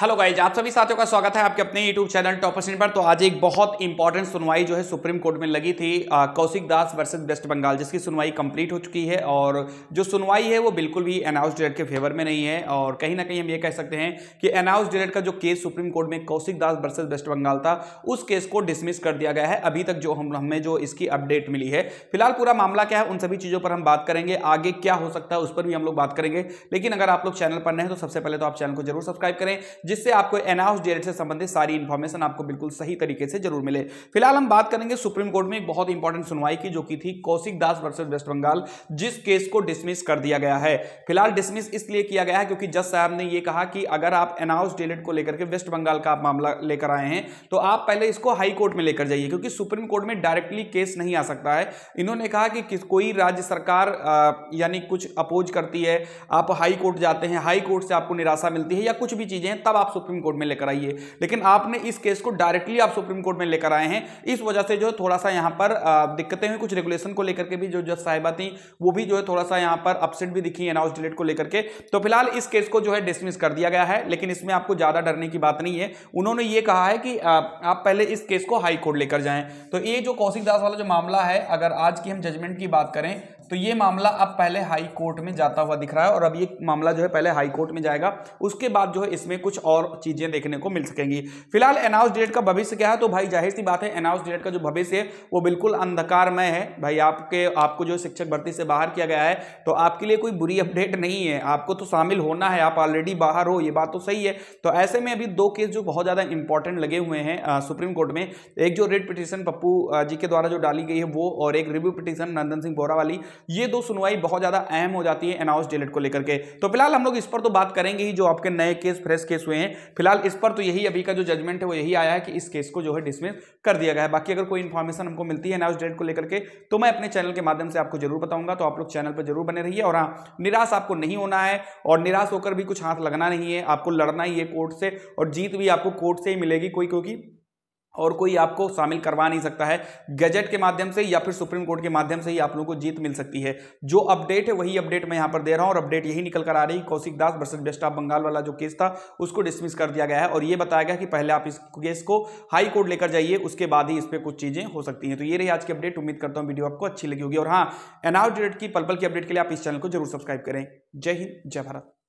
hello guys आप सभी साथियों का स्वागत है आपके अपने यूट्यूब चैनल टॉपर सिंह पर तो आज एक बहुत इंपॉर्टेंट सुनवाई जो है सुप्रीम कोर्ट में लगी थी कौशिक दास वर्सेस वेस्ट बंगाल जिसकी सुनवाई कंप्लीट हो चुकी है और जो सुनवाई है वो बिल्कुल भी अनाउंस डेट के फेवर में नहीं है और कहीं ना कहीं हम ये कह सकते हैं कि अनाउंस डेट का जो केस सुप्रीम कोर्ट में कौशिक दास वर्सेज वेस्ट बंगाल था उस केस को डिसमिस कर दिया गया है अभी तक जो हम हमें जो इसकी अपडेट मिली है फिलहाल पूरा मामला क्या है उन सभी चीज़ों पर हम बात करेंगे आगे क्या हो सकता है उस पर भी हम लोग बात करेंगे लेकिन अगर आप लोग चैनल पर नहीं हैं तो सबसे पहले तो आप चैनल को जरूर सब्सक्राइब करें जिससे आपको एनाउस डेट से संबंधित सारी इन्फॉर्मेशन आपको बिल्कुल सही तरीके से जरूर मिले फिलहाल हम बात करेंगे सुप्रीम कोर्ट में एक बहुत इंपॉर्टेंट सुनवाई की जो की थी कौशिक दास वर्सेज वेस्ट बंगाल जिस केस को डिसमिस कर दिया गया है फिलहाल डिसमिस इसलिए किया गया है क्योंकि जज साहब ने यह कहा कि अगर आप एनाउस डेलेट को लेकर के वेस्ट बंगाल का मामला लेकर आए हैं तो आप पहले इसको हाई कोर्ट में लेकर जाइए क्योंकि सुप्रीम कोर्ट में डायरेक्टली केस नहीं आ सकता है इन्होंने कहा कि कोई राज्य सरकार यानी कुछ अपोज करती है आप हाई कोर्ट जाते हैं हाई कोर्ट से आपको निराशा मिलती है या कुछ भी चीजें तब साहब आप सुप्रीम कोर्ट में लेकर आइए लेकिन आपने इस केस को डायरेक्टली आप सुप्रीम कोर्ट में लेकर आए हैं इस वजह से जो है थोड़ा सा यहाँ पर दिक्कतें हुई कुछ रेगुलेशन को लेकर के भी जो जज साहिबा थी वो भी जो है थोड़ा सा यहाँ पर अपसेट भी दिखी अनाउंस डिलेट को लेकर के तो फिलहाल इस केस को जो है डिसमिस कर दिया गया है लेकिन इसमें आपको ज़्यादा डरने की बात नहीं है उन्होंने ये कहा है कि आप पहले इस केस को हाईकोर्ट लेकर जाएं तो ये जो कौशिक दास वाला जो मामला है अगर आज की हम जजमेंट की बात करें तो ये मामला अब पहले हाई कोर्ट में जाता हुआ दिख रहा है और अब ये मामला जो है पहले हाई कोर्ट में जाएगा उसके बाद जो है इसमें कुछ और चीज़ें देखने को मिल सकेंगी फिलहाल अनाउंस डेट का भविष्य क्या है तो भाई जाहिर सी बात है अनाउंस डेट का जो भविष्य है वो बिल्कुल अंधकारमय है भाई आपके आपको जो शिक्षक भर्ती से बाहर किया गया है तो आपके लिए कोई बुरी अपडेट नहीं है आपको तो शामिल होना है आप ऑलरेडी बाहर हो ये बात तो सही है तो ऐसे में अभी दो केस जो बहुत ज़्यादा इंपॉर्टेंट लगे हुए हैं सुप्रीम कोर्ट में एक जो रेड पिटिशन पप्पू जी के द्वारा जो डाली गई है वो और एक रिव्यू पिटिशन नंदन सिंह बोरा वाली ये दो सुनवाई बहुत ज़्यादा अहम हो जाती है अनाउंस डेलेट को लेकर के तो फिलहाल हम लोग इस पर तो बात करेंगे ही जो आपके नए केस फ्रेश केस हुए हैं फिलहाल इस पर तो यही अभी का जो जजमेंट है वो यही आया है कि इस केस को जो है डिसमिस कर दिया गया है बाकी अगर कोई इन्फॉर्मेशन हमको मिलती है अनाउंस डेट को लेकर के तो मैं अपने चैनल के माध्यम से आपको जरूर बताऊंगा तो आप लोग चैनल पर जरूर बने रहिए और हाँ निराश आपको नहीं होना है और निराश होकर भी कुछ हाथ लगना नहीं है आपको लड़ना ही है कोर्ट से और जीत भी आपको कोर्ट से ही मिलेगी कोई क्योंकि और कोई आपको शामिल करवा नहीं सकता है गजट के माध्यम से या फिर सुप्रीम कोर्ट के माध्यम से ही आप लोगों को जीत मिल सकती है जो अपडेट है वही अपडेट मैं यहाँ पर दे रहा हूँ और अपडेट यही निकल कर आ रही कौशिक दास वर्सेज बेस्ट ऑफ बंगाल वाला जो केस था उसको डिसमिस कर दिया गया है और ये बताया गया कि पहले आप इस केस को हाई कोर्ट लेकर जाइए उसके बाद ही इस पर कुछ चीज़ें हो सकती हैं तो ये रही आज की अपडेट उम्मीद करता हूँ वीडियो आपको अच्छी लगी होगी और हाँ डेट की पल पल की अपडेट के लिए आप इस चैनल को जरूर सब्सक्राइब करें जय हिंद जय भारत